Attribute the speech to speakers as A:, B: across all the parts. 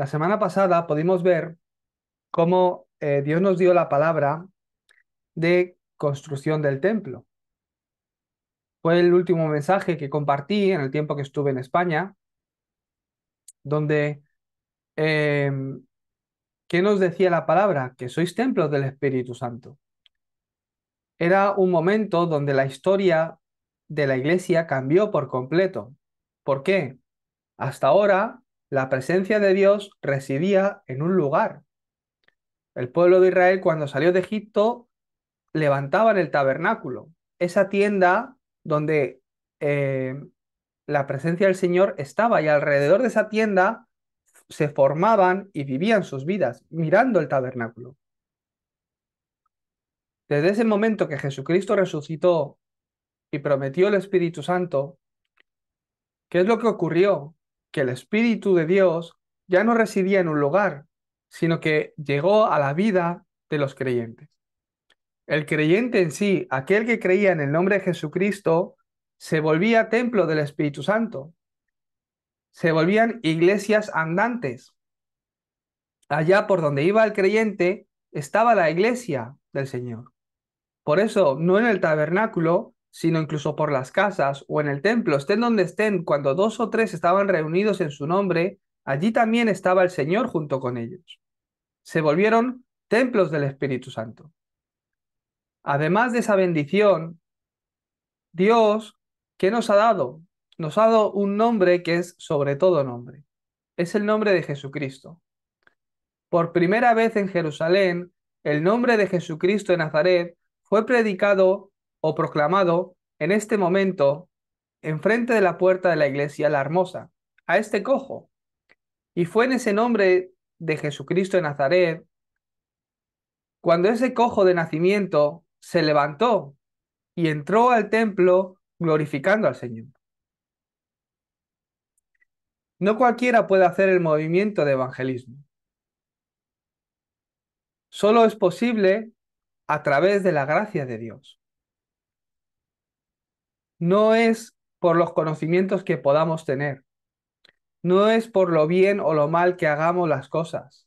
A: La semana pasada pudimos ver cómo eh, Dios nos dio la palabra de construcción del templo. Fue el último mensaje que compartí en el tiempo que estuve en España, donde, em, ¿qué nos decía la palabra? Que sois templos del Espíritu Santo. Era un momento donde la historia de la iglesia cambió por completo. ¿Por qué? Hasta ahora la presencia de Dios residía en un lugar. El pueblo de Israel cuando salió de Egipto levantaban el tabernáculo, esa tienda donde eh, la presencia del Señor estaba y alrededor de esa tienda se formaban y vivían sus vidas mirando el tabernáculo. Desde ese momento que Jesucristo resucitó y prometió el Espíritu Santo, ¿qué es lo que ocurrió? que el Espíritu de Dios ya no residía en un lugar, sino que llegó a la vida de los creyentes. El creyente en sí, aquel que creía en el nombre de Jesucristo, se volvía templo del Espíritu Santo. Se volvían iglesias andantes. Allá por donde iba el creyente estaba la iglesia del Señor. Por eso, no en el tabernáculo, sino incluso por las casas o en el templo, estén donde estén, cuando dos o tres estaban reunidos en su nombre, allí también estaba el Señor junto con ellos. Se volvieron templos del Espíritu Santo. Además de esa bendición, Dios, ¿qué nos ha dado? Nos ha dado un nombre que es sobre todo nombre. Es el nombre de Jesucristo. Por primera vez en Jerusalén, el nombre de Jesucristo en Nazaret fue predicado o proclamado en este momento enfrente de la puerta de la iglesia La Hermosa, a este cojo. Y fue en ese nombre de Jesucristo de Nazaret, cuando ese cojo de nacimiento se levantó y entró al templo glorificando al Señor. No cualquiera puede hacer el movimiento de evangelismo. Solo es posible a través de la gracia de Dios no es por los conocimientos que podamos tener, no es por lo bien o lo mal que hagamos las cosas,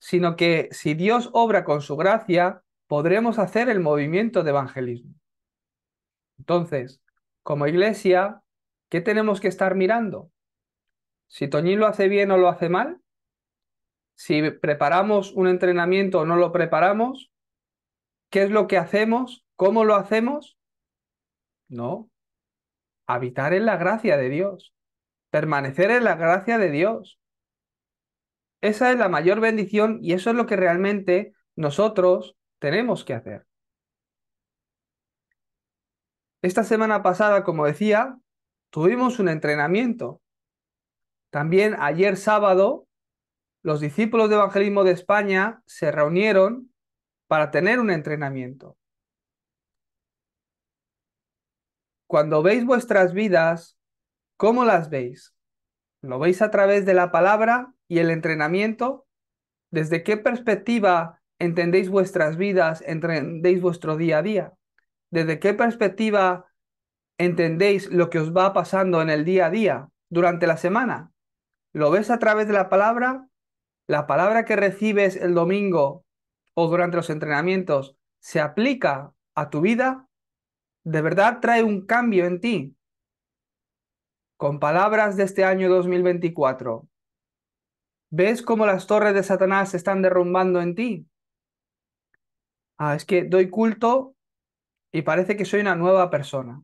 A: sino que si Dios obra con su gracia, podremos hacer el movimiento de evangelismo. Entonces, como iglesia, ¿qué tenemos que estar mirando? Si Toñín lo hace bien o lo hace mal, si preparamos un entrenamiento o no lo preparamos, qué es lo que hacemos, cómo lo hacemos no. Habitar en la gracia de Dios. Permanecer en la gracia de Dios. Esa es la mayor bendición y eso es lo que realmente nosotros tenemos que hacer. Esta semana pasada, como decía, tuvimos un entrenamiento. También ayer sábado, los discípulos de Evangelismo de España se reunieron para tener un entrenamiento. Cuando veis vuestras vidas, ¿cómo las veis? ¿Lo veis a través de la palabra y el entrenamiento? ¿Desde qué perspectiva entendéis vuestras vidas, entendéis vuestro día a día? ¿Desde qué perspectiva entendéis lo que os va pasando en el día a día, durante la semana? ¿Lo ves a través de la palabra? ¿La palabra que recibes el domingo o durante los entrenamientos se aplica a tu vida? de verdad trae un cambio en ti. Con palabras de este año 2024, ¿ves cómo las torres de Satanás se están derrumbando en ti? Ah, es que doy culto y parece que soy una nueva persona.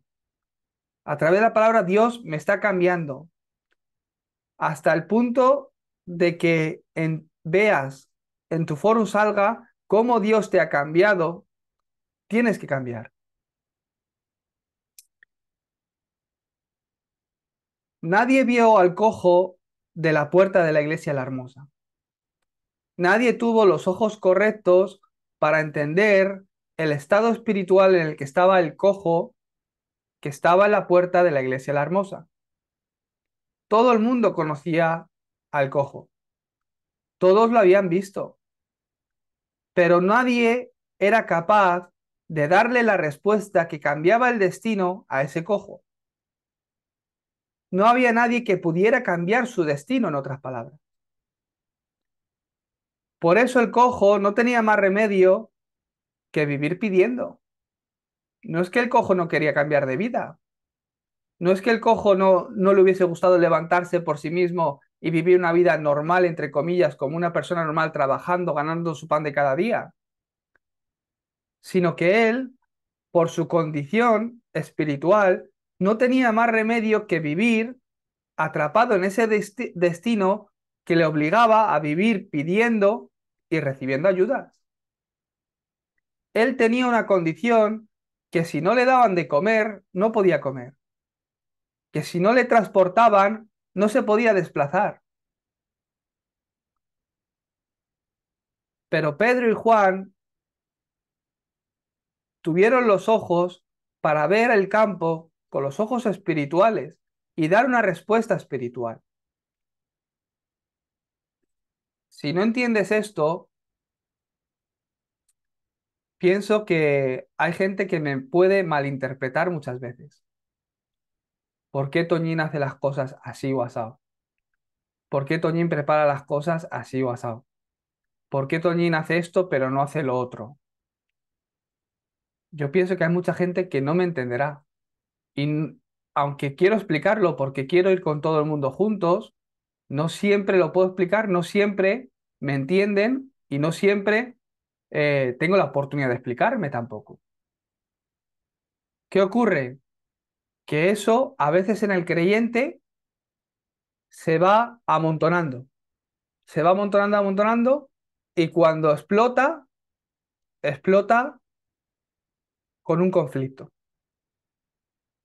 A: A través de la palabra Dios me está cambiando hasta el punto de que en, veas en tu foro salga cómo Dios te ha cambiado, tienes que cambiar. Nadie vio al cojo de la puerta de la iglesia La Hermosa. Nadie tuvo los ojos correctos para entender el estado espiritual en el que estaba el cojo que estaba en la puerta de la iglesia La Hermosa. Todo el mundo conocía al cojo. Todos lo habían visto. Pero nadie era capaz de darle la respuesta que cambiaba el destino a ese cojo. No había nadie que pudiera cambiar su destino, en otras palabras. Por eso el cojo no tenía más remedio que vivir pidiendo. No es que el cojo no quería cambiar de vida. No es que el cojo no, no le hubiese gustado levantarse por sí mismo y vivir una vida normal, entre comillas, como una persona normal, trabajando, ganando su pan de cada día. Sino que él, por su condición espiritual, no tenía más remedio que vivir atrapado en ese destino que le obligaba a vivir pidiendo y recibiendo ayudas. Él tenía una condición que si no le daban de comer, no podía comer, que si no le transportaban, no se podía desplazar. Pero Pedro y Juan tuvieron los ojos para ver el campo con los ojos espirituales y dar una respuesta espiritual. Si no entiendes esto, pienso que hay gente que me puede malinterpretar muchas veces. ¿Por qué Toñín hace las cosas así o asado? ¿Por qué Toñín prepara las cosas así o asado? ¿Por qué Toñín hace esto pero no hace lo otro? Yo pienso que hay mucha gente que no me entenderá, y aunque quiero explicarlo porque quiero ir con todo el mundo juntos, no siempre lo puedo explicar, no siempre me entienden y no siempre eh, tengo la oportunidad de explicarme tampoco. ¿Qué ocurre? Que eso a veces en el creyente se va amontonando, se va amontonando, amontonando y cuando explota, explota con un conflicto.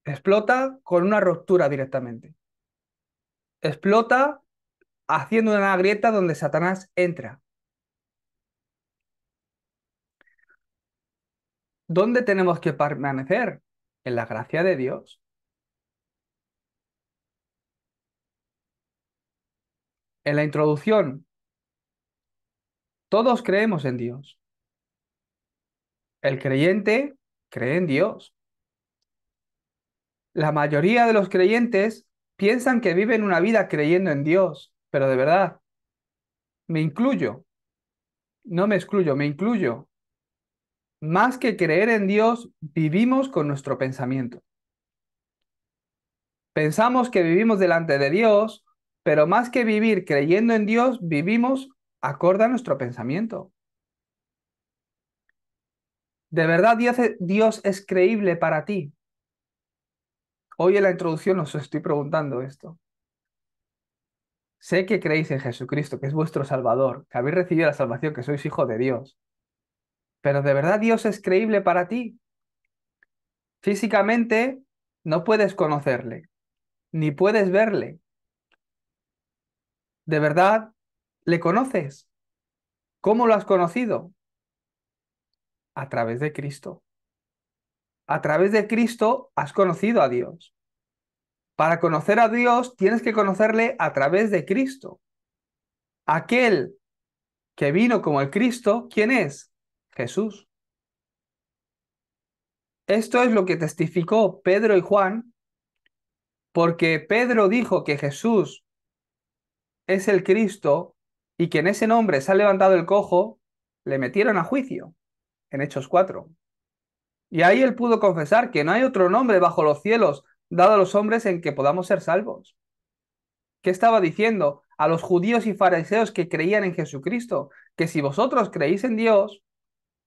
A: Explota con una ruptura directamente. Explota haciendo una grieta donde Satanás entra. ¿Dónde tenemos que permanecer? En la gracia de Dios. En la introducción, todos creemos en Dios. El creyente cree en Dios. La mayoría de los creyentes piensan que viven una vida creyendo en Dios, pero de verdad, me incluyo, no me excluyo, me incluyo. Más que creer en Dios, vivimos con nuestro pensamiento. Pensamos que vivimos delante de Dios, pero más que vivir creyendo en Dios, vivimos acorde a nuestro pensamiento. ¿De verdad Dios es creíble para ti? Hoy en la introducción os estoy preguntando esto. Sé que creéis en Jesucristo, que es vuestro Salvador, que habéis recibido la salvación, que sois hijo de Dios. Pero ¿de verdad Dios es creíble para ti? Físicamente no puedes conocerle, ni puedes verle. ¿De verdad le conoces? ¿Cómo lo has conocido? A través de Cristo a través de Cristo has conocido a Dios. Para conocer a Dios tienes que conocerle a través de Cristo. Aquel que vino como el Cristo, ¿quién es? Jesús. Esto es lo que testificó Pedro y Juan, porque Pedro dijo que Jesús es el Cristo y que en ese nombre se ha levantado el cojo, le metieron a juicio en Hechos 4. Y ahí él pudo confesar que no hay otro nombre bajo los cielos dado a los hombres en que podamos ser salvos. ¿Qué estaba diciendo a los judíos y fariseos que creían en Jesucristo? Que si vosotros creéis en Dios,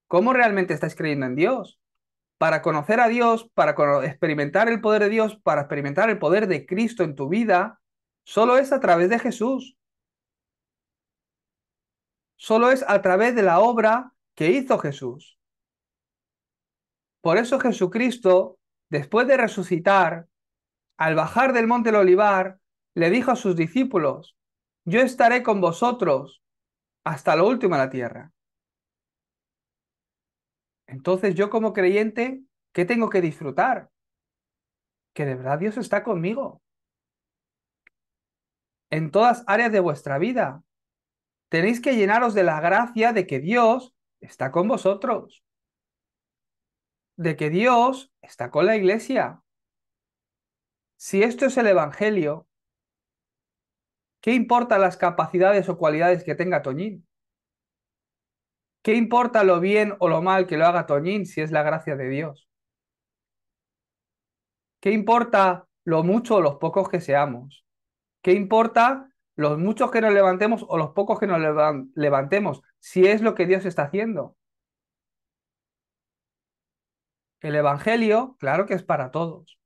A: ¿cómo realmente estáis creyendo en Dios? Para conocer a Dios, para experimentar el poder de Dios, para experimentar el poder de Cristo en tu vida, solo es a través de Jesús. Solo es a través de la obra que hizo Jesús. Por eso Jesucristo, después de resucitar, al bajar del monte del olivar, le dijo a sus discípulos, yo estaré con vosotros hasta lo último en la tierra. Entonces yo como creyente, ¿qué tengo que disfrutar? Que de verdad Dios está conmigo. En todas áreas de vuestra vida. Tenéis que llenaros de la gracia de que Dios está con vosotros de que Dios está con la iglesia. Si esto es el Evangelio, ¿qué importa las capacidades o cualidades que tenga Toñín? ¿Qué importa lo bien o lo mal que lo haga Toñín si es la gracia de Dios? ¿Qué importa lo mucho o los pocos que seamos? ¿Qué importa los muchos que nos levantemos o los pocos que nos levantemos si es lo que Dios está haciendo? El Evangelio, claro que es para todos.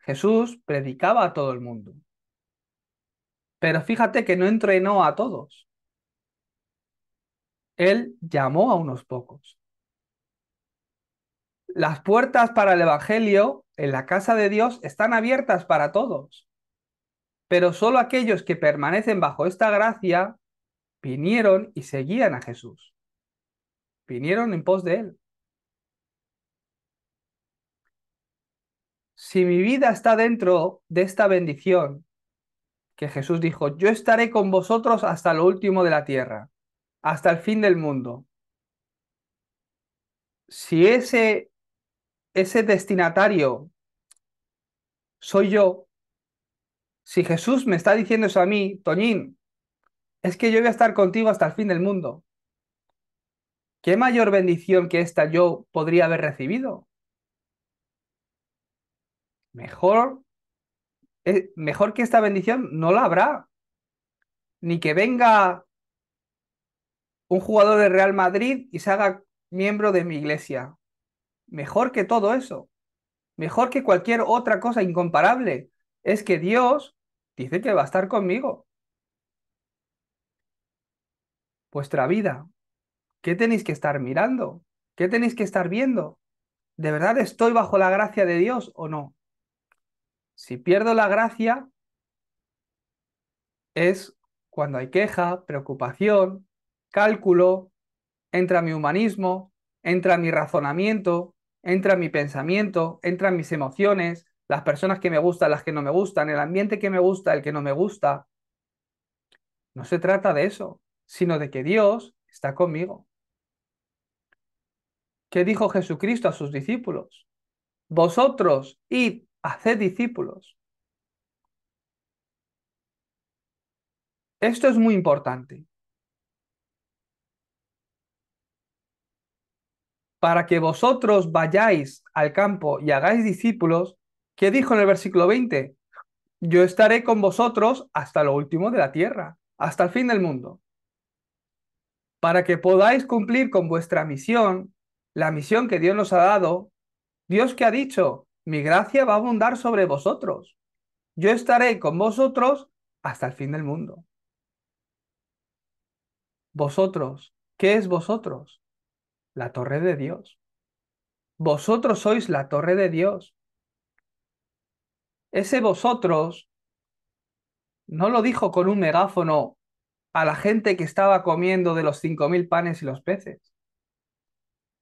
A: Jesús predicaba a todo el mundo. Pero fíjate que no entrenó a todos. Él llamó a unos pocos. Las puertas para el Evangelio en la casa de Dios están abiertas para todos. Pero solo aquellos que permanecen bajo esta gracia vinieron y seguían a Jesús. Vinieron en pos de Él. si mi vida está dentro de esta bendición, que Jesús dijo, yo estaré con vosotros hasta lo último de la tierra, hasta el fin del mundo. Si ese, ese destinatario soy yo, si Jesús me está diciendo eso a mí, Toñín, es que yo voy a estar contigo hasta el fin del mundo. ¿Qué mayor bendición que esta yo podría haber recibido? mejor, eh, mejor que esta bendición no la habrá. Ni que venga un jugador de Real Madrid y se haga miembro de mi iglesia. Mejor que todo eso. Mejor que cualquier otra cosa incomparable. Es que Dios dice que va a estar conmigo. Vuestra vida. ¿Qué tenéis que estar mirando? ¿Qué tenéis que estar viendo? ¿De verdad estoy bajo la gracia de Dios o no? Si pierdo la gracia, es cuando hay queja, preocupación, cálculo, entra mi humanismo, entra mi razonamiento, entra mi pensamiento, entran mis emociones, las personas que me gustan, las que no me gustan, el ambiente que me gusta, el que no me gusta. No se trata de eso, sino de que Dios está conmigo. ¿Qué dijo Jesucristo a sus discípulos? Vosotros id haced discípulos. Esto es muy importante. Para que vosotros vayáis al campo y hagáis discípulos, ¿qué dijo en el versículo 20? Yo estaré con vosotros hasta lo último de la tierra, hasta el fin del mundo. Para que podáis cumplir con vuestra misión, la misión que Dios nos ha dado, Dios que ha dicho, mi gracia va a abundar sobre vosotros. Yo estaré con vosotros hasta el fin del mundo. Vosotros, ¿qué es vosotros? La torre de Dios. Vosotros sois la torre de Dios. Ese vosotros no lo dijo con un megáfono a la gente que estaba comiendo de los cinco mil panes y los peces.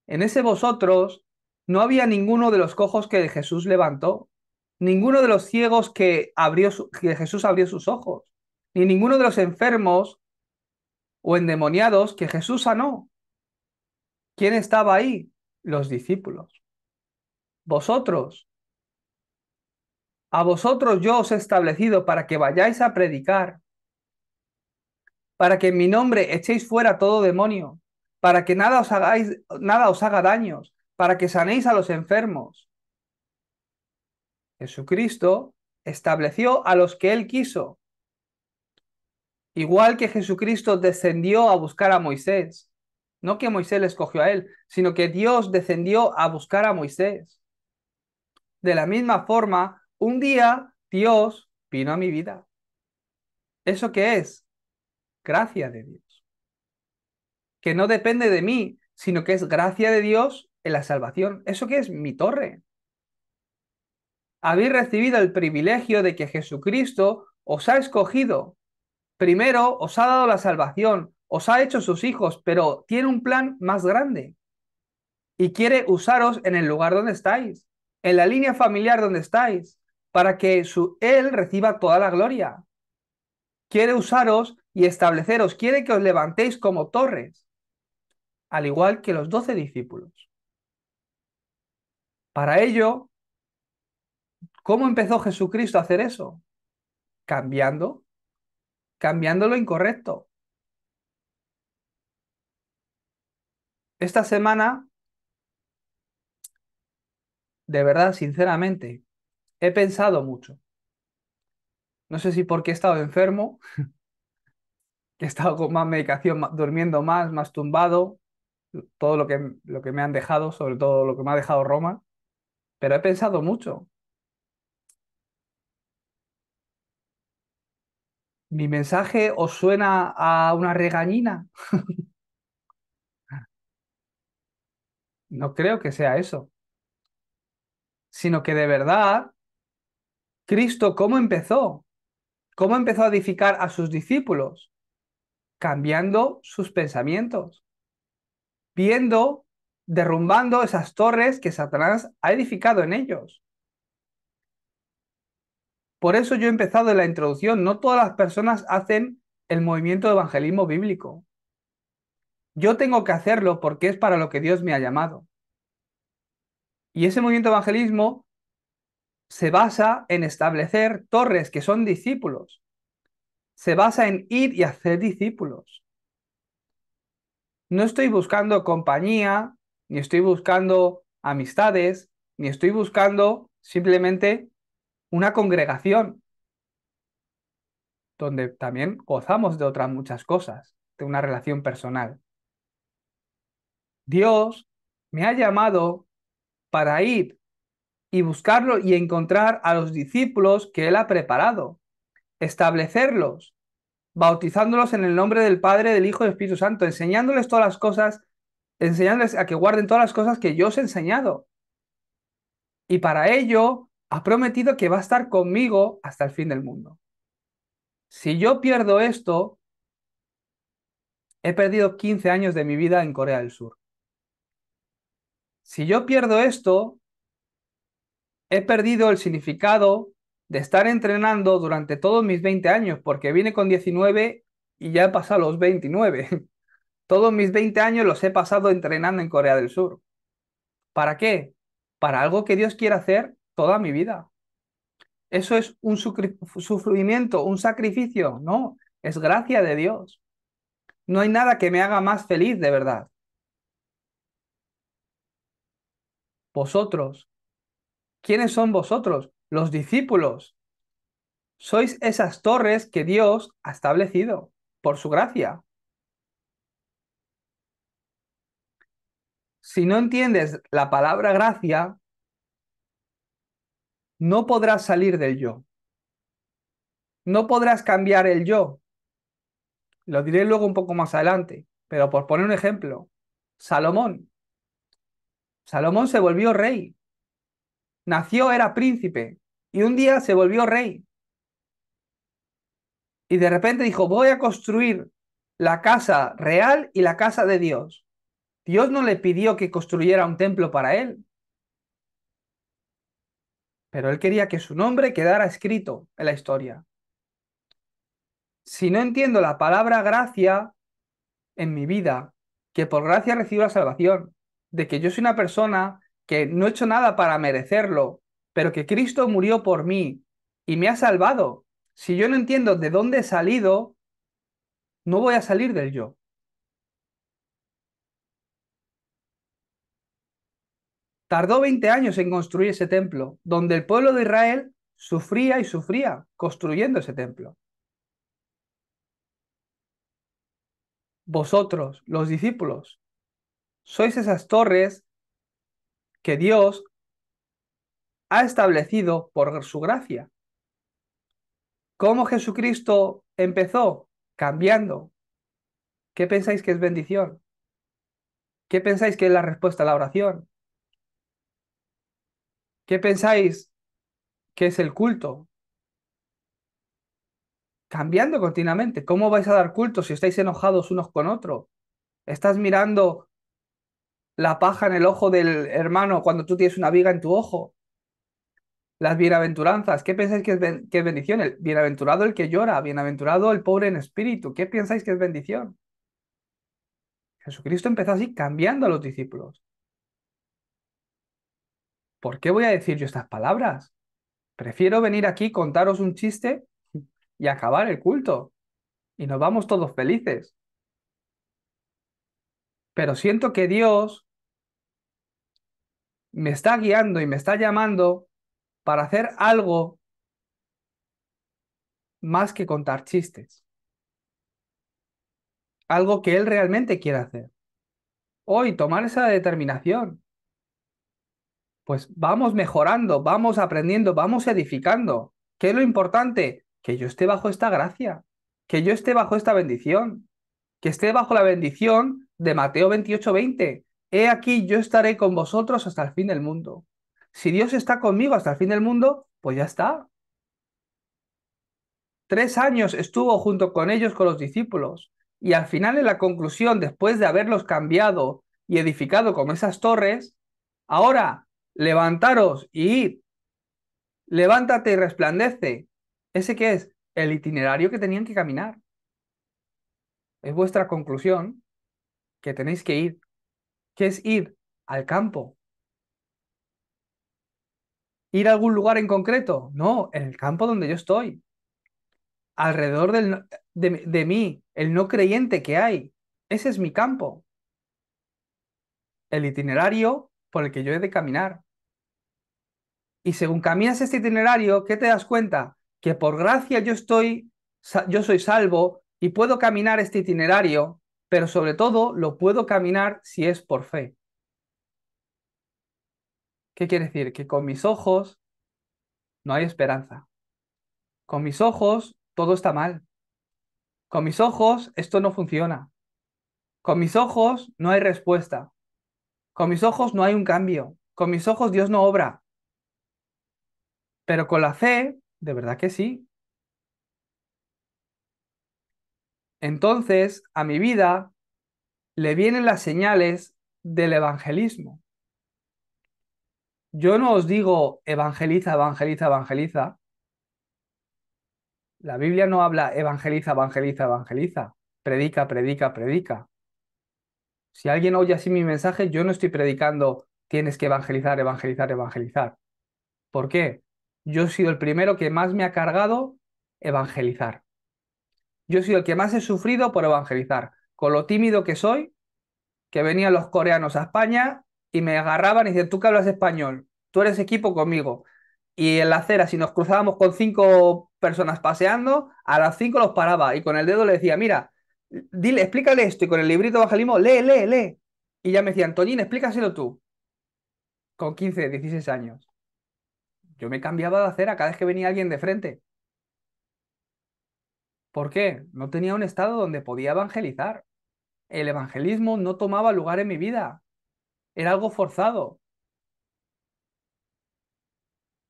A: En ese vosotros no había ninguno de los cojos que Jesús levantó, ninguno de los ciegos que, Jesús abrió sus ojos, ni ninguno de los enfermos o endemoniados que Jesús sanó. ¿Quién estaba ahí? Los discípulos. Vosotros. A vosotros yo os he establecido para que vayáis a predicar, para que en mi nombre echéis fuera todo demonio, para que nada os hagáis, nada os haga daños, para que sanéis a los enfermos. Jesucristo estableció a los que él quiso. Igual que Jesucristo descendió a buscar a Moisés, no que Moisés le escogió a él, sino que Dios descendió a buscar a Moisés. De la misma forma, un día Dios vino a mi vida. ¿Eso qué es? Gracia de Dios. Que no depende de mí, sino que es gracia de Dios en la salvación. ¿Eso que es? Mi torre. Habéis recibido el privilegio de que Jesucristo os ha escogido. Primero os ha dado la salvación, os ha hecho sus hijos, pero tiene un plan más grande y quiere usaros en el lugar donde estáis, en la línea familiar donde estáis, para que su, Él reciba toda la gloria. Quiere usaros y estableceros, quiere que os levantéis como torres, al igual que los doce discípulos. Para ello, ¿cómo empezó Jesucristo a hacer eso? Cambiando, cambiando lo incorrecto. Esta semana, de verdad, sinceramente, he pensado mucho. No sé si porque he estado enfermo, he estado con más medicación, durmiendo más, más tumbado, todo lo que, lo que me han dejado, sobre todo lo que me ha dejado Roma pero he pensado mucho. ¿Mi mensaje os suena a una regañina? no creo que sea eso, sino que de verdad, Cristo, ¿cómo empezó? ¿Cómo empezó a edificar a sus discípulos? Cambiando sus pensamientos, viendo derrumbando esas torres que Satanás ha edificado en ellos. Por eso yo he empezado en la introducción, no todas las personas hacen el movimiento de evangelismo bíblico. Yo tengo que hacerlo porque es para lo que Dios me ha llamado. Y ese movimiento de evangelismo se basa en establecer torres que son discípulos. Se basa en ir y hacer discípulos. No estoy buscando compañía, ni estoy buscando amistades, ni estoy buscando simplemente una congregación donde también gozamos de otras muchas cosas, de una relación personal. Dios me ha llamado para ir y buscarlo y encontrar a los discípulos que Él ha preparado, establecerlos, bautizándolos en el nombre del Padre, del Hijo y del Espíritu Santo, enseñándoles todas las cosas enseñándoles a que guarden todas las cosas que yo os he enseñado. Y para ello ha prometido que va a estar conmigo hasta el fin del mundo. Si yo pierdo esto, he perdido 15 años de mi vida en Corea del Sur. Si yo pierdo esto, he perdido el significado de estar entrenando durante todos mis 20 años, porque vine con 19 y ya he pasado los 29. Todos mis 20 años los he pasado entrenando en Corea del Sur. ¿Para qué? Para algo que Dios quiere hacer toda mi vida. Eso es un sufrimiento, un sacrificio, no, es gracia de Dios. No hay nada que me haga más feliz de verdad. Vosotros, ¿quiénes son vosotros? Los discípulos. Sois esas torres que Dios ha establecido por su gracia. si no entiendes la palabra gracia, no podrás salir del yo. No podrás cambiar el yo. Lo diré luego un poco más adelante, pero por poner un ejemplo, Salomón. Salomón se volvió rey. Nació, era príncipe, y un día se volvió rey. Y de repente dijo, voy a construir la casa real y la casa de Dios. Dios no le pidió que construyera un templo para él. Pero él quería que su nombre quedara escrito en la historia. Si no entiendo la palabra gracia en mi vida, que por gracia recibo la salvación, de que yo soy una persona que no he hecho nada para merecerlo, pero que Cristo murió por mí y me ha salvado. Si yo no entiendo de dónde he salido, no voy a salir del yo. Tardó 20 años en construir ese templo, donde el pueblo de Israel sufría y sufría construyendo ese templo. Vosotros, los discípulos, sois esas torres que Dios ha establecido por su gracia. ¿Cómo Jesucristo empezó? Cambiando. ¿Qué pensáis que es bendición? ¿Qué pensáis que es la respuesta a la oración? ¿Qué pensáis que es el culto? Cambiando continuamente. ¿Cómo vais a dar culto si estáis enojados unos con otros? ¿Estás mirando la paja en el ojo del hermano cuando tú tienes una viga en tu ojo? Las bienaventuranzas. ¿Qué pensáis que es, bendición? El bienaventurado el que llora, bienaventurado el pobre en espíritu. ¿Qué pensáis que es bendición? Jesucristo empezó así cambiando a los discípulos. ¿por qué voy a decir yo estas palabras? Prefiero venir aquí, contaros un chiste y acabar el culto. Y nos vamos todos felices. Pero siento que Dios me está guiando y me está llamando para hacer algo más que contar chistes. Algo que Él realmente quiere hacer. Hoy tomar esa determinación pues vamos mejorando, vamos aprendiendo, vamos edificando. ¿Qué es lo importante? Que yo esté bajo esta gracia, que yo esté bajo esta bendición, que esté bajo la bendición de Mateo 28, 20. He aquí yo estaré con vosotros hasta el fin del mundo. Si Dios está conmigo hasta el fin del mundo, pues ya está. Tres años estuvo junto con ellos, con los discípulos, y al final en la conclusión, después de haberlos cambiado y edificado como esas torres, ahora levantaros y id, levántate y resplandece. ¿Ese qué es? El itinerario que tenían que caminar. Es vuestra conclusión que tenéis que ir. ¿Qué es ir? Al campo. ¿Ir a algún lugar en concreto? No, en el campo donde yo estoy. Alrededor de mí, el no creyente que hay. Ese es mi campo. El itinerario por el que yo he de caminar. Y según caminas este itinerario, ¿qué te das cuenta? Que por gracia yo estoy, yo soy salvo y puedo caminar este itinerario, pero sobre todo lo puedo caminar si es por fe. ¿Qué quiere decir? Que con mis ojos no hay esperanza. Con mis ojos todo está mal. Con mis ojos esto no funciona. Con mis ojos no hay respuesta. Con mis ojos no hay un cambio. Con mis ojos Dios no obra. Pero con la fe, de verdad que sí. Entonces, a mi vida le vienen las señales del evangelismo. Yo no os digo evangeliza, evangeliza, evangeliza. La Biblia no habla evangeliza, evangeliza, evangeliza. Predica, predica, predica. Si alguien oye así mi mensaje, yo no estoy predicando tienes que evangelizar, evangelizar, evangelizar. ¿Por qué? yo he sido el primero que más me ha cargado evangelizar. Yo he sido el que más he sufrido por evangelizar. Con lo tímido que soy, que venían los coreanos a España y me agarraban y decían, tú que hablas español, tú eres equipo conmigo. Y en la acera, si nos cruzábamos con cinco personas paseando, a las cinco los paraba y con el dedo le decía, mira, dile, explícale esto. Y con el librito evangelismo, lee, lee, lee. Y ya me decían, Toñín, explícaselo tú. Con 15, 16 años. Yo me cambiaba de a cada vez que venía alguien de frente. ¿Por qué? No tenía un estado donde podía evangelizar. El evangelismo no tomaba lugar en mi vida. Era algo forzado.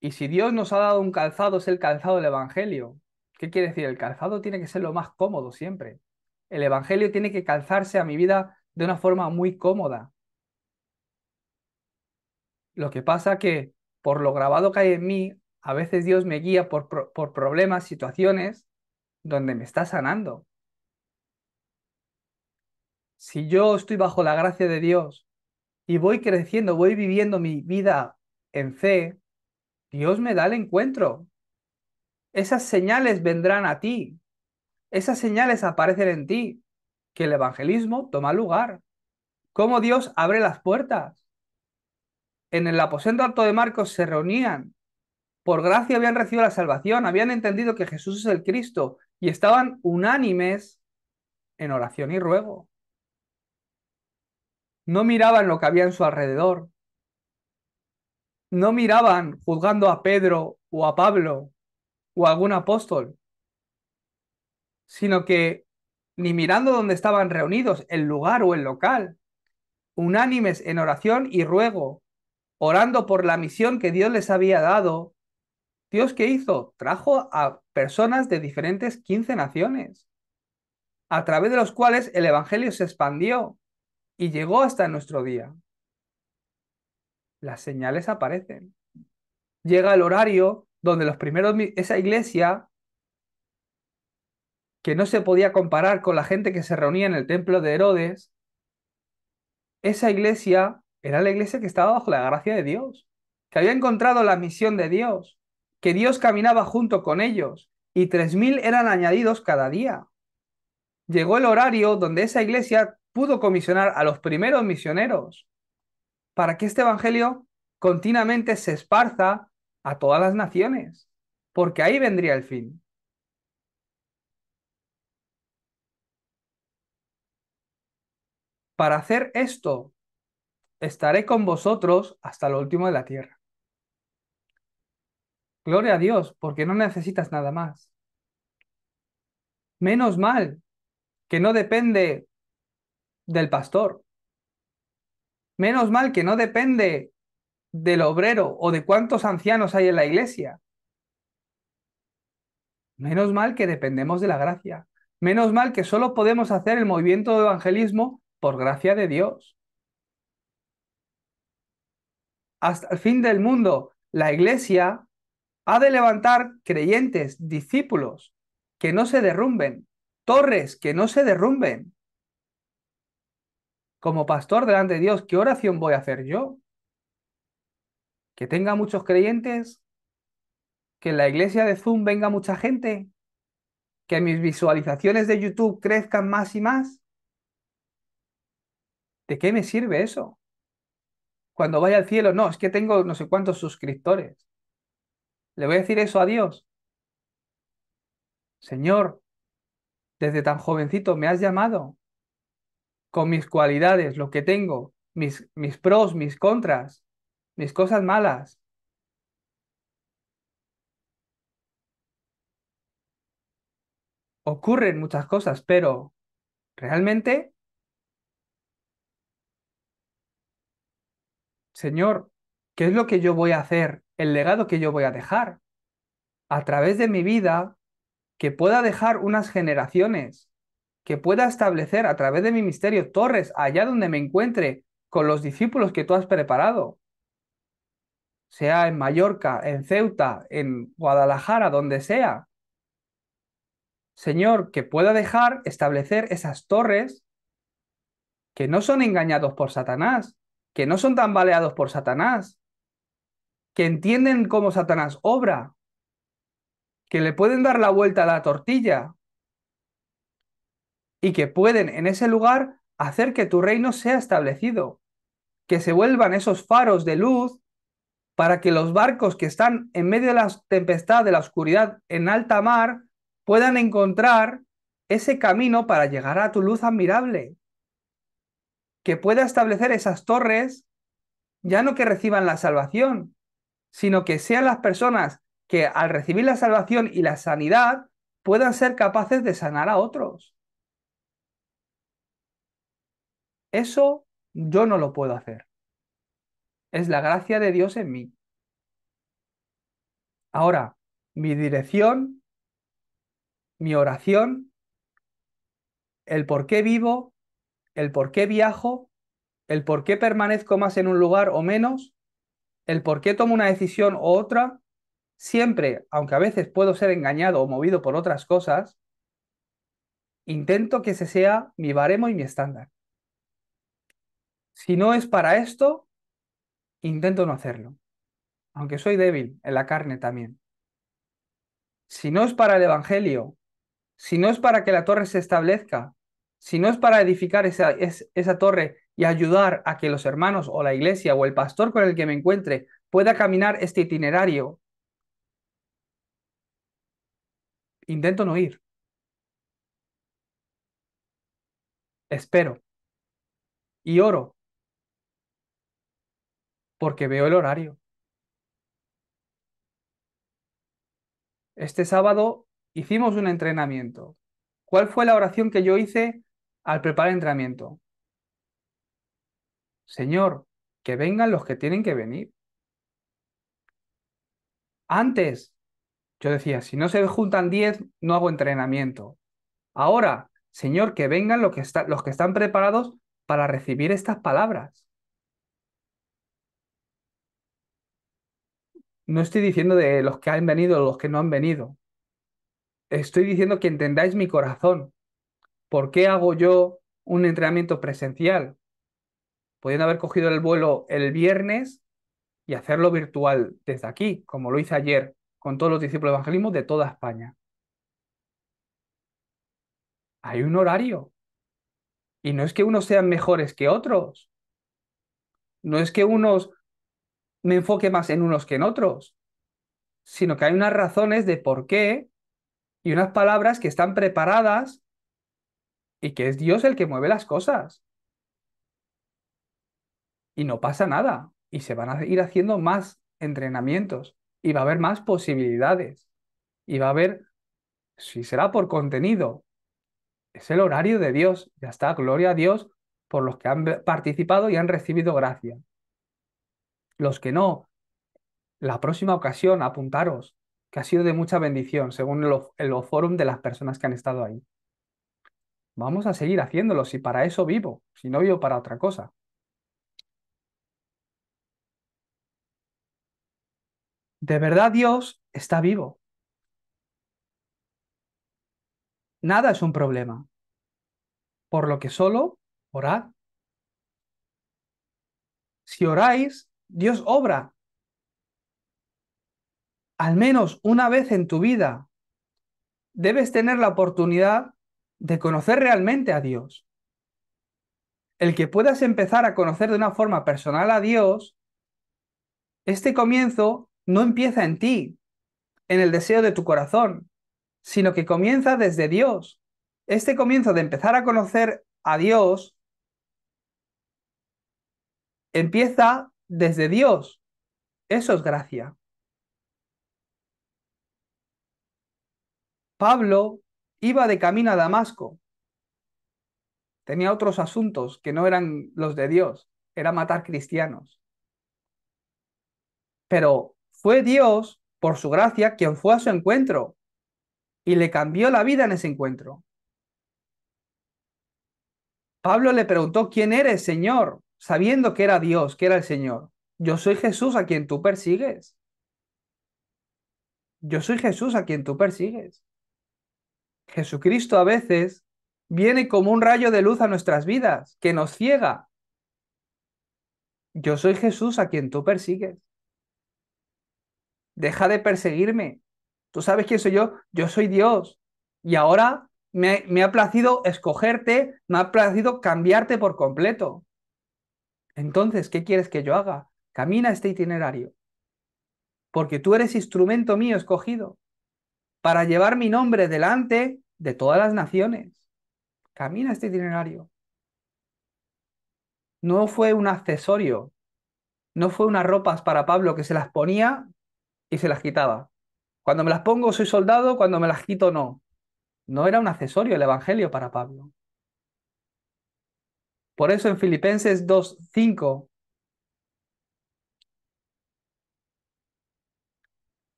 A: Y si Dios nos ha dado un calzado, es el calzado del Evangelio. ¿Qué quiere decir? El calzado tiene que ser lo más cómodo siempre. El Evangelio tiene que calzarse a mi vida de una forma muy cómoda. Lo que pasa que por lo grabado que hay en mí, a veces Dios me guía por, por problemas, situaciones donde me está sanando. Si yo estoy bajo la gracia de Dios y voy creciendo, voy viviendo mi vida en fe, Dios me da el encuentro. Esas señales vendrán a ti. Esas señales aparecen en ti. Que el evangelismo toma lugar. Cómo Dios abre las puertas en el aposento alto de Marcos se reunían. Por gracia habían recibido la salvación, habían entendido que Jesús es el Cristo y estaban unánimes en oración y ruego. No miraban lo que había en su alrededor. No miraban juzgando a Pedro o a Pablo o a algún apóstol, sino que ni mirando dónde estaban reunidos, el lugar o el local, unánimes en oración y ruego, orando por la misión que Dios les había dado, Dios qué hizo? Trajo a personas de diferentes 15 naciones, a través de los cuales el Evangelio se expandió y llegó hasta nuestro día. Las señales aparecen. Llega el horario donde los primeros, esa iglesia que no se podía comparar con la gente que se reunía en el templo de Herodes, esa iglesia era la iglesia que estaba bajo la gracia de Dios, que había encontrado la misión de Dios, que Dios caminaba junto con ellos y tres mil eran añadidos cada día. Llegó el horario donde esa iglesia pudo comisionar a los primeros misioneros para que este evangelio continuamente se esparza a todas las naciones, porque ahí vendría el fin. Para hacer esto, estaré con vosotros hasta lo último de la tierra. Gloria a Dios, porque no necesitas nada más. Menos mal que no depende del pastor. Menos mal que no depende del obrero o de cuántos ancianos hay en la iglesia. Menos mal que dependemos de la gracia. Menos mal que solo podemos hacer el movimiento de evangelismo por gracia de Dios hasta el fin del mundo, la iglesia ha de levantar creyentes, discípulos, que no se derrumben, torres que no se derrumben. Como pastor delante de Dios, ¿qué oración voy a hacer yo? ¿Que tenga muchos creyentes? ¿Que en la iglesia de Zoom venga mucha gente? ¿Que mis visualizaciones de YouTube crezcan más y más? ¿De qué me sirve eso? cuando vaya al cielo, no, es que tengo no sé cuántos suscriptores. ¿Le voy a decir eso a Dios? Señor, desde tan jovencito me has llamado con mis cualidades, lo que tengo, mis, mis pros, mis contras, mis cosas malas. Ocurren muchas cosas, pero ¿realmente Señor, ¿qué es lo que yo voy a hacer? El legado que yo voy a dejar a través de mi vida, que pueda dejar unas generaciones, que pueda establecer a través de mi misterio torres allá donde me encuentre con los discípulos que tú has preparado, sea en Mallorca, en Ceuta, en Guadalajara, donde sea. Señor, que pueda dejar establecer esas torres que no son engañados por Satanás, que no son tan baleados por Satanás, que entienden cómo Satanás obra, que le pueden dar la vuelta a la tortilla y que pueden en ese lugar hacer que tu reino sea establecido, que se vuelvan esos faros de luz para que los barcos que están en medio de la tempestad, de la oscuridad, en alta mar, puedan encontrar ese camino para llegar a tu luz admirable que pueda establecer esas torres, ya no que reciban la salvación, sino que sean las personas que al recibir la salvación y la sanidad puedan ser capaces de sanar a otros. Eso yo no lo puedo hacer. Es la gracia de Dios en mí. Ahora, mi dirección, mi oración, el por qué vivo, el por qué viajo, el por qué permanezco más en un lugar o menos, el por qué tomo una decisión o otra, siempre, aunque a veces puedo ser engañado o movido por otras cosas, intento que ese sea mi baremo y mi estándar. Si no es para esto, intento no hacerlo, aunque soy débil en la carne también. Si no es para el Evangelio, si no es para que la torre se establezca, si no es para edificar esa, torre y ayudar a que los hermanos o la iglesia o el pastor con el que me encuentre pueda caminar este itinerario, intento no ir. Espero y oro porque veo el horario. Este sábado hicimos un entrenamiento. ¿Cuál fue la oración que yo hice al preparar entrenamiento. Señor, que vengan los que tienen que venir. Antes, yo decía, si no se juntan 10, no hago entrenamiento. Ahora, Señor, que vengan los que, los que están preparados para recibir estas palabras. No estoy diciendo de los que han venido o los que no han venido. Estoy diciendo que entendáis mi corazón, ¿Por qué hago yo un entrenamiento presencial? Pueden haber cogido el vuelo el viernes y hacerlo virtual desde aquí, como lo hice ayer con todos los discípulos de evangelismo de toda España. Hay un horario. Y no es que unos sean mejores que otros. No es que unos me enfoque más en unos que en otros, sino que hay unas razones de por qué y unas palabras que están preparadas y que es Dios el que mueve las cosas. Y no pasa nada. Y se van a ir haciendo más entrenamientos y va a haber más posibilidades. Y va a haber, si será por contenido, es el horario de Dios. Ya está, gloria a Dios por los que han participado y han recibido gracia. Los que no, la próxima ocasión apuntaros, que ha sido de mucha bendición, según el, el de las personas que han estado ahí vamos a seguir haciéndolo si para eso vivo, si no vivo para otra cosa. De verdad Dios está vivo. Nada es un problema. Por lo que solo orad. Si oráis, Dios obra. Al menos una vez en tu vida debes tener la oportunidad de conocer realmente a Dios. El que puedas empezar a conocer de una forma personal a Dios, este comienzo no empieza en ti, en el deseo de tu corazón, sino que comienza desde Dios. Este comienzo de empezar a conocer a Dios empieza desde Dios. Eso es gracia. Pablo Iba de camino a Damasco. Tenía otros asuntos que no eran los de Dios. Era matar cristianos. Pero fue Dios, por su gracia, quien fue a su encuentro y le cambió la vida en ese encuentro. Pablo le preguntó, ¿quién eres, Señor? Sabiendo que era Dios, que era el Señor. Yo soy Jesús a quien tú persigues. Yo soy Jesús a quien tú persigues. Jesucristo a veces viene como un rayo de luz a nuestras vidas, que nos ciega. Yo soy Jesús a quien tú persigues. Deja de perseguirme. Tú sabes quién soy yo. Yo soy Dios. Y ahora me, ha placido escogerte, me ha placido cambiarte por completo. Entonces, ¿qué quieres que yo haga? Camina este itinerario. Porque tú eres instrumento mío escogido para llevar mi nombre delante de todas las naciones. Camina este itinerario. No fue un accesorio, no fue unas ropas para Pablo que se las ponía y se las quitaba. Cuando me las pongo soy soldado, cuando me las quito no. No era un accesorio el Evangelio para Pablo. Por eso en Filipenses 2.5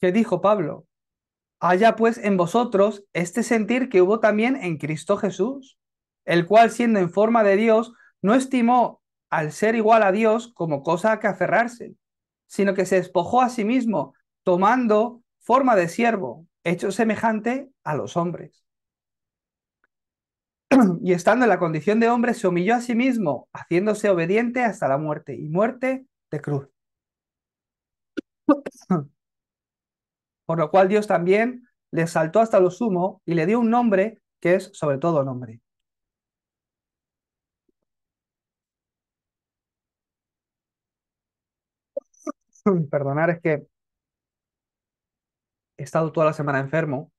A: que dijo Pablo, haya pues en vosotros este sentir que hubo también en Cristo Jesús, el cual siendo en forma de Dios, no estimó al ser igual a Dios como cosa a que aferrarse, sino que se despojó a sí mismo, tomando forma de siervo, hecho semejante a los hombres. Y estando en la condición de hombre, se humilló a sí mismo, haciéndose obediente hasta la muerte y muerte de cruz. Por lo cual Dios también le saltó hasta lo sumo y le dio un nombre que es sobre todo nombre. Perdonar es que he estado toda la semana enfermo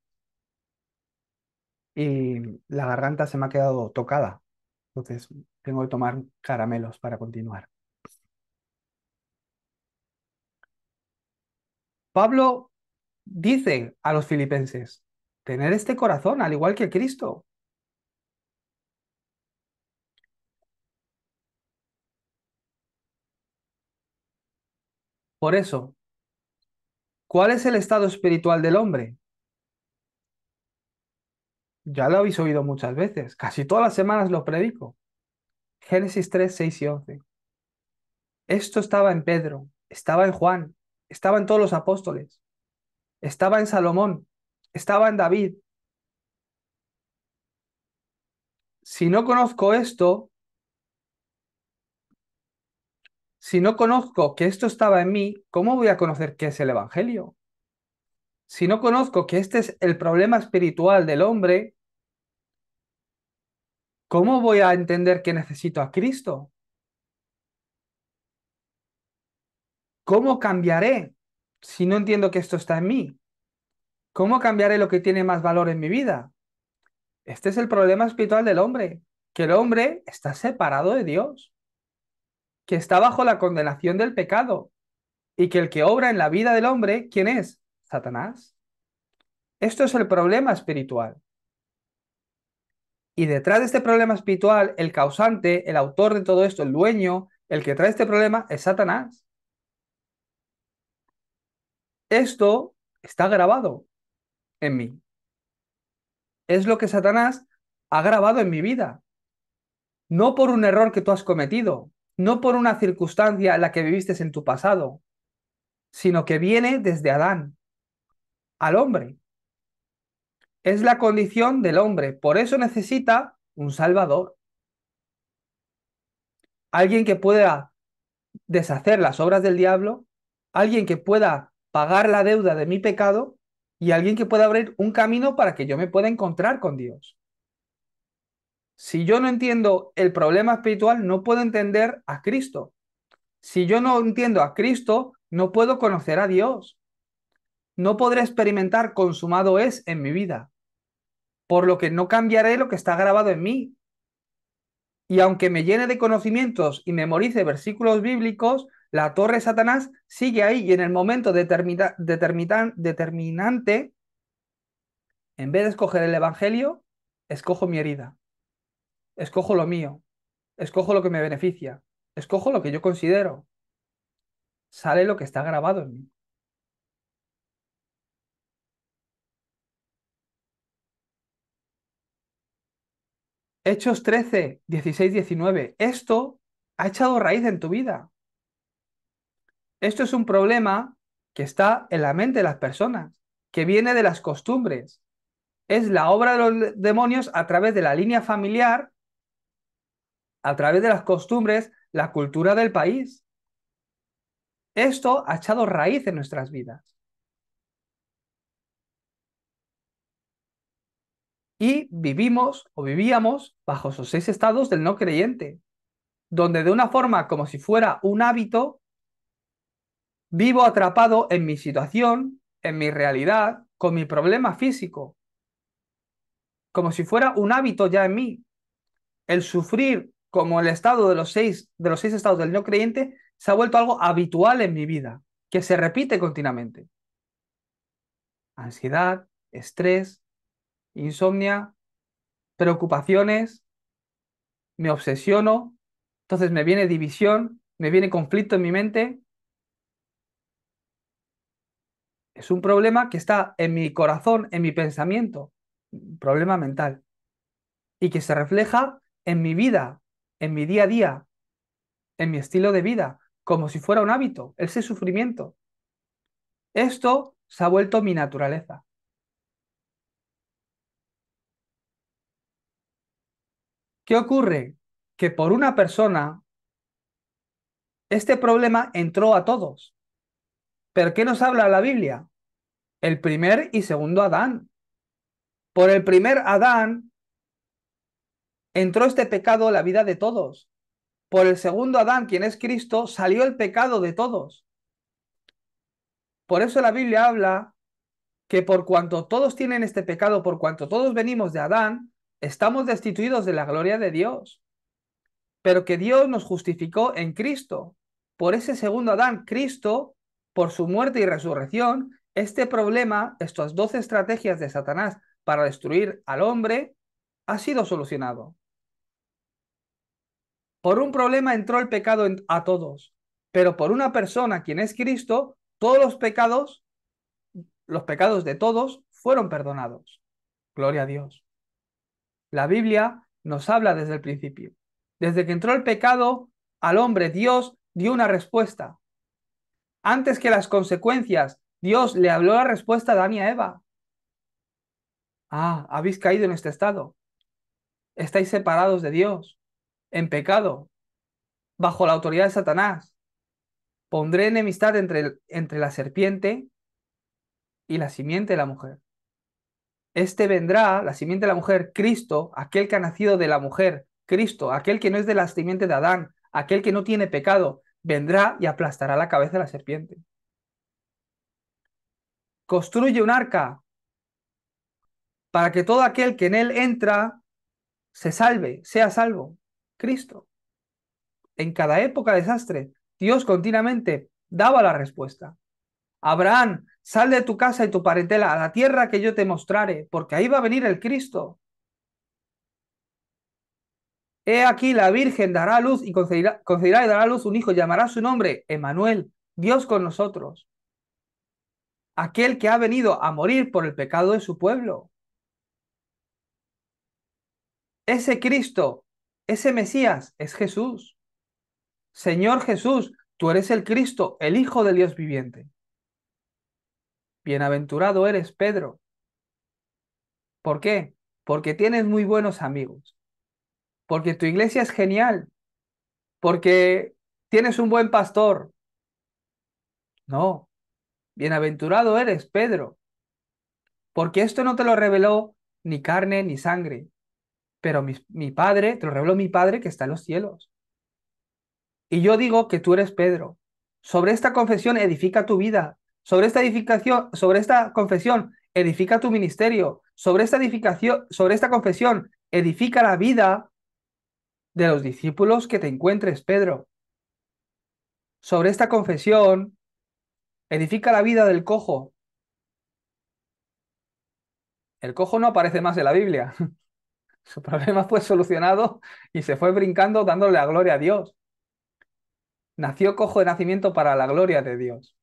A: y la garganta se me ha quedado tocada. Entonces tengo que tomar caramelos para continuar. Pablo dice a los filipenses, tener este corazón al igual que Cristo. Por eso, ¿cuál es el estado espiritual del hombre? Ya lo habéis oído muchas veces, casi todas las semanas lo predico. Génesis 3, 6 y 11. Esto estaba en Pedro, estaba en Juan, estaba en todos los apóstoles estaba en Salomón, estaba en David. Si no conozco esto, si no conozco que esto estaba en mí, ¿cómo voy a conocer qué es el Evangelio? Si no conozco que este es el problema espiritual del hombre, ¿cómo voy a entender que necesito a Cristo? ¿Cómo cambiaré? si no entiendo que esto está en mí? ¿Cómo cambiaré lo que tiene más valor en mi vida? Este es el problema espiritual del hombre, que el hombre está separado de Dios, que está bajo la condenación del pecado y que el que obra en la vida del hombre, ¿quién es? Satanás. Esto es el problema espiritual. Y detrás de este problema espiritual, el causante, el autor de todo esto, el dueño, el que trae este problema es Satanás. Esto está grabado en mí. Es lo que Satanás ha grabado en mi vida. No por un error que tú has cometido, no por una circunstancia en la que viviste en tu pasado, sino que viene desde Adán, al hombre. Es la condición del hombre, por eso necesita un salvador. Alguien que pueda deshacer las obras del diablo, alguien que pueda pagar la deuda de mi pecado y alguien que pueda abrir un camino para que yo me pueda encontrar con Dios. Si yo no entiendo el problema espiritual, no puedo entender a Cristo. Si yo no entiendo a Cristo, no puedo conocer a Dios. No podré experimentar consumado es en mi vida. Por lo que no cambiaré lo que está grabado en mí. Y aunque me llene de conocimientos y memorice versículos bíblicos, la torre de Satanás sigue ahí y en el momento determinante, en vez de escoger el Evangelio, escojo mi herida, escojo lo mío, escojo lo que me beneficia, escojo lo que yo considero. Sale lo que está grabado en mí. Hechos 13, 16, 19. Esto ha echado raíz en tu vida. Esto es un problema que está en la mente de las personas, que viene de las costumbres. Es la obra de los demonios a través de la línea familiar, a través de las costumbres, la cultura del país. Esto ha echado raíz en nuestras vidas. Y vivimos o vivíamos bajo esos seis estados del no creyente, donde de una forma como si fuera un hábito, Vivo atrapado en mi situación, en mi realidad, con mi problema físico. Como si fuera un hábito ya en mí. El sufrir como el estado de los seis, de los estados del no creyente, se ha vuelto algo habitual en mi vida, que se repite continuamente. Ansiedad, estrés, insomnia, preocupaciones, me obsesiono, entonces me viene división, me viene conflicto en mi mente, es un problema que está en mi corazón, en mi pensamiento, problema mental, y que se refleja en mi vida, en mi día a día, en mi estilo de vida, como si fuera un hábito, ese sufrimiento. Esto se ha vuelto mi naturaleza. ¿Qué ocurre? Que por una persona, este problema entró a todos. ¿Pero qué nos habla la Biblia? El primer y segundo Adán. Por el primer Adán entró este pecado en la vida de todos. Por el segundo Adán, quien es Cristo, salió el pecado de todos. Por eso la Biblia habla que por cuanto todos tienen este pecado, por cuanto todos venimos de Adán, estamos destituidos de la gloria de Dios. Pero que Dios nos justificó en Cristo. Por ese segundo Adán, Cristo por su muerte y resurrección, este problema, estas doce estrategias de Satanás para destruir al hombre, ha sido solucionado. Por un problema entró el pecado a todos, pero por una persona, quien es Cristo, todos los pecados, los pecados de todos, fueron perdonados. Gloria a Dios. La Biblia nos habla desde el principio. Desde que entró el pecado al hombre, Dios dio una respuesta. Antes que las consecuencias, Dios le habló la respuesta a Dani y a Eva. Ah, habéis caído en este estado. Estáis separados de Dios, en pecado, bajo la autoridad de Satanás. Pondré enemistad entre, entre la serpiente y la simiente de la mujer. Este vendrá, la simiente de la mujer, Cristo, aquel que ha nacido de la mujer, Cristo, aquel que no es de la simiente de Adán, aquel que no tiene pecado, vendrá y aplastará la cabeza de la serpiente. Construye un arca para que todo aquel que en él entra se salve, sea salvo. Cristo. En cada época de desastre, Dios continuamente daba la respuesta. Abraham, sal de tu casa y tu parentela a la tierra que yo te mostraré, porque ahí va a venir el Cristo. He aquí la Virgen dará luz y concederá y dará luz un hijo, llamará su nombre Emanuel, Dios con nosotros. Aquel que ha venido a morir por el pecado de su pueblo. Ese Cristo, ese Mesías es Jesús. Señor Jesús, tú eres el Cristo, el Hijo del Dios viviente. Bienaventurado eres, Pedro. ¿Por qué? Porque tienes muy buenos amigos porque tu iglesia es genial, porque tienes un buen pastor. No, bienaventurado eres, Pedro, porque esto no te lo reveló ni carne ni sangre, pero mi, Padre, te lo reveló mi Padre que está en los cielos. Y yo digo que tú eres Pedro. Sobre esta confesión edifica tu vida. Sobre esta edificación, sobre esta confesión edifica tu ministerio. Sobre esta edificación, sobre esta confesión edifica la vida de los discípulos que te encuentres, Pedro. Sobre esta confesión, edifica la vida del cojo. El cojo no aparece más en la Biblia. Su problema fue solucionado y se fue brincando dándole la gloria a Dios. Nació cojo de nacimiento para la gloria de Dios.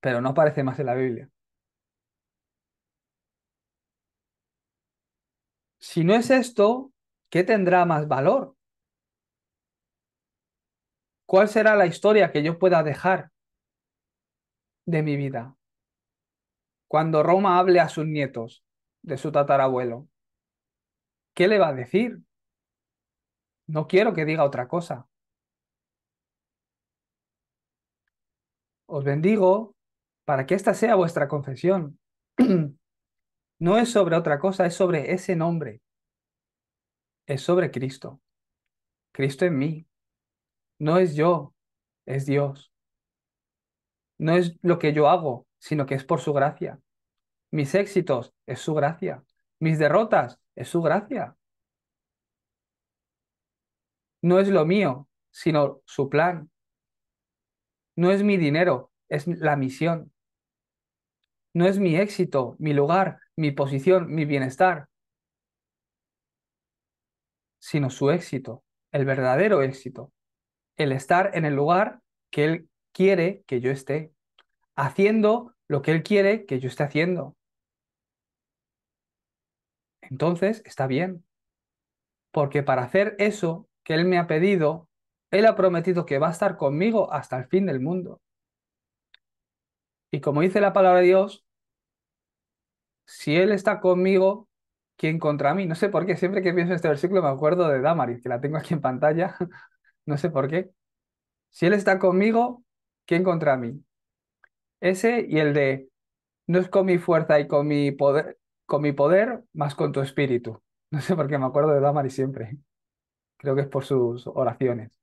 A: Pero no aparece más en la Biblia. Si no es esto, ¿qué tendrá más valor? ¿Cuál será la historia que yo pueda dejar de mi vida? Cuando Roma hable a sus nietos de su tatarabuelo, ¿qué le va a decir? No quiero que diga otra cosa. Os bendigo para que esta sea vuestra confesión. No es sobre otra cosa, es sobre ese nombre. Es sobre Cristo. Cristo en mí. No es yo, es Dios. No es lo que yo hago, sino que es por su gracia. Mis éxitos es su gracia. Mis derrotas es su gracia. No es lo mío, sino su plan. No es mi dinero, es la misión. No es mi éxito, mi lugar, mi posición, mi bienestar, sino su éxito, el verdadero éxito, el estar en el lugar que Él quiere que yo esté, haciendo lo que Él quiere que yo esté haciendo. Entonces está bien, porque para hacer eso que Él me ha pedido, Él ha prometido que va a estar conmigo hasta el fin del mundo. Y como dice la palabra de Dios, si Él está conmigo, ¿quién contra mí? No sé por qué, siempre que pienso en este versículo me acuerdo de Damaris, que la tengo aquí en pantalla, no sé por qué. Si Él está conmigo, ¿quién contra mí? Ese y el de, no es con mi fuerza y con mi poder, con mi poder, más con tu espíritu. No sé por qué me acuerdo de Damaris siempre. Creo que es por sus oraciones.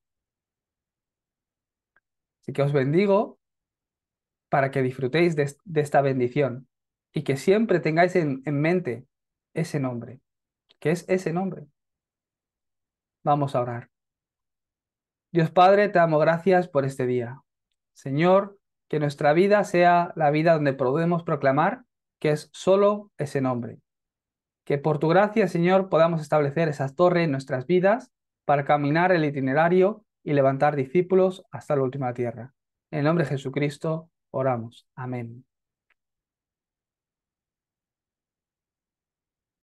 A: Así que os bendigo para que disfrutéis de esta bendición y que siempre tengáis en, mente ese nombre, que es ese nombre. Vamos a orar. Dios Padre, te damos gracias por este día. Señor, que nuestra vida sea la vida donde podemos proclamar que es solo ese nombre. Que por tu gracia, Señor, podamos establecer esas torres en nuestras vidas para caminar el itinerario y levantar discípulos hasta la última tierra. En el nombre de Jesucristo oramos. Amén.